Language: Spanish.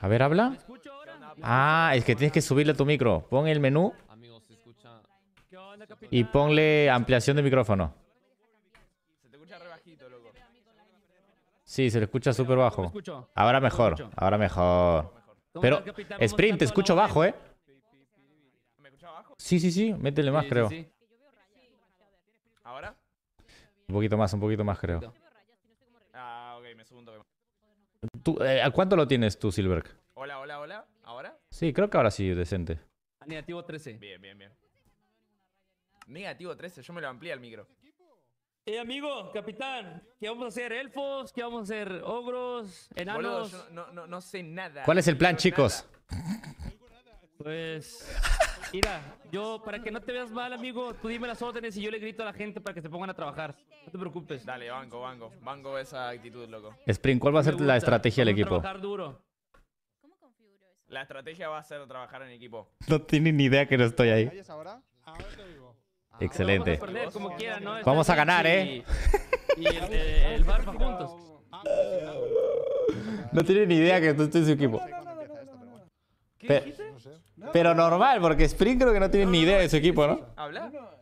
A ver, habla. Ah, es que tienes que subirle a tu micro. Pon el menú. Y ponle ampliación de micrófono. Sí, se le escucha súper bajo. Ahora mejor, ahora mejor. Pero, Sprint, te escucho bajo, ¿eh? Sí, sí, sí, métele más, creo. Un poquito más, un poquito más creo. Ah, ok, me eh, ¿A cuánto lo tienes tú, Silberg? Hola, hola, hola. ¿Ahora? Sí, creo que ahora sí, decente. negativo 13. Bien, bien, bien. Negativo 13, yo me lo amplié al micro. Eh, amigo, capitán, ¿qué vamos a hacer? ¿Elfos? ¿Qué vamos a hacer? ¿Ogros? ¿Enanos? no, sé nada. ¿Cuál es el plan, chicos? Pues... Mira, yo, para que no te veas mal, amigo, tú dime las órdenes y yo le grito a la gente para que se pongan a trabajar. No te preocupes. Dale, banco, banco. Banco esa actitud, loco. Spring, ¿cuál va a ser la estrategia del equipo? Trabajar duro. ¿Cómo configuro eso? La estrategia va a ser trabajar en equipo. No tiene ni idea que no estoy ahí. Excelente. Vamos a, ganar, ¿eh? Y, el, barba juntos. No tienen ni idea que no estoy en su equipo. Pero normal, porque Spring creo que no tiene ni idea de su equipo, ¿no? ¿Habla?